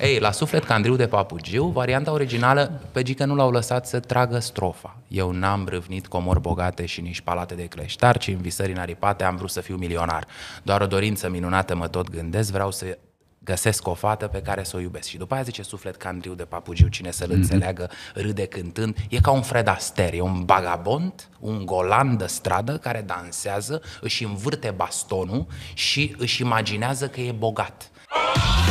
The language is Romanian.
Ei, la suflet ca Andriu de Papugiu, varianta originală, pe Gică nu l-au lăsat să tragă strofa. Eu n-am râvnit comori bogate și nici palate de cleștar, ci în visări aripate am vrut să fiu milionar. Doar o dorință minunată mă tot gândesc, vreau să găsesc o fată pe care să o iubesc. Și după aia zice suflet ca Andriu de Papugiu, cine să-l mm-hmm. înțeleagă, râde cântând. E ca un Fred Astaire, e un vagabond, un golan de stradă care dansează, își învârte bastonul și își imaginează că e bogat. Oh!